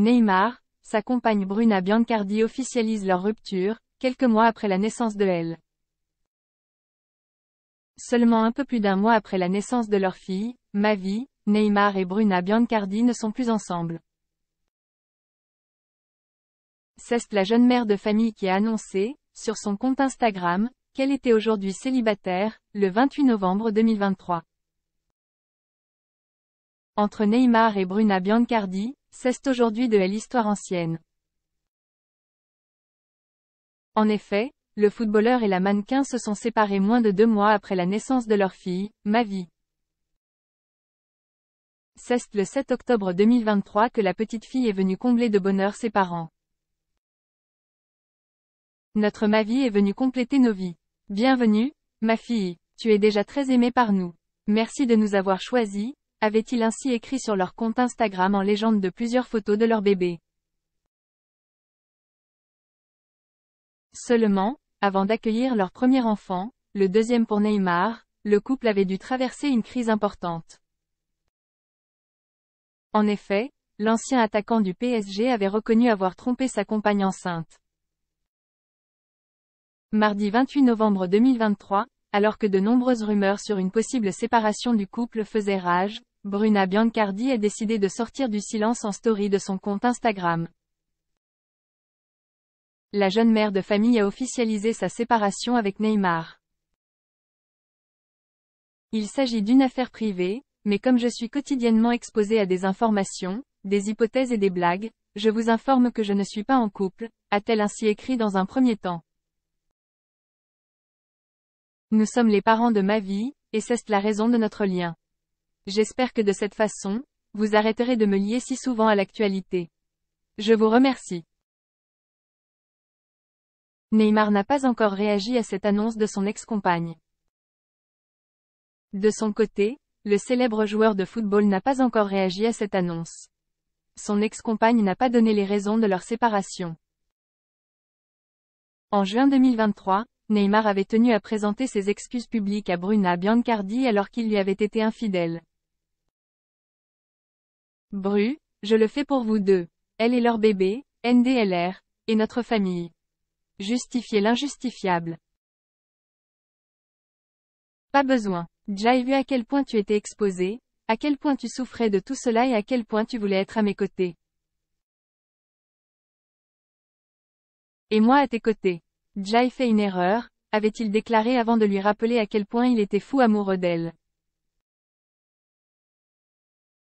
Neymar, sa compagne Bruna Biancardi officialise leur rupture, quelques mois après la naissance de elle. Seulement un peu plus d'un mois après la naissance de leur fille, Mavi, Neymar et Bruna Biancardi ne sont plus ensemble. C'est la jeune mère de famille qui a annoncé, sur son compte Instagram, qu'elle était aujourd'hui célibataire, le 28 novembre 2023. Entre Neymar et Bruna Biancardi, c'est aujourd'hui de l'histoire ancienne. En effet, le footballeur et la mannequin se sont séparés moins de deux mois après la naissance de leur fille, Mavi. C'est le 7 octobre 2023 que la petite fille est venue combler de bonheur ses parents. Notre Mavi est venue compléter nos vies. Bienvenue, ma fille, tu es déjà très aimée par nous. Merci de nous avoir choisis, avaient-ils ainsi écrit sur leur compte Instagram en légende de plusieurs photos de leur bébé. Seulement, avant d'accueillir leur premier enfant, le deuxième pour Neymar, le couple avait dû traverser une crise importante. En effet, l'ancien attaquant du PSG avait reconnu avoir trompé sa compagne enceinte. Mardi 28 novembre 2023, alors que de nombreuses rumeurs sur une possible séparation du couple faisaient rage, Bruna Biancardi a décidé de sortir du silence en story de son compte Instagram. La jeune mère de famille a officialisé sa séparation avec Neymar. Il s'agit d'une affaire privée, mais comme je suis quotidiennement exposée à des informations, des hypothèses et des blagues, je vous informe que je ne suis pas en couple, a-t-elle ainsi écrit dans un premier temps. Nous sommes les parents de ma vie, et c'est la raison de notre lien. J'espère que de cette façon, vous arrêterez de me lier si souvent à l'actualité. Je vous remercie. Neymar n'a pas encore réagi à cette annonce de son ex-compagne. De son côté, le célèbre joueur de football n'a pas encore réagi à cette annonce. Son ex-compagne n'a pas donné les raisons de leur séparation. En juin 2023, Neymar avait tenu à présenter ses excuses publiques à Bruna Biancardi alors qu'il lui avait été infidèle. Bru, je le fais pour vous deux. Elle et leur bébé, NDLR, et notre famille. Justifier l'injustifiable. Pas besoin. J'ai vu à quel point tu étais exposé, à quel point tu souffrais de tout cela et à quel point tu voulais être à mes côtés. Et moi à tes côtés. Jai fait une erreur, avait-il déclaré avant de lui rappeler à quel point il était fou amoureux d'elle.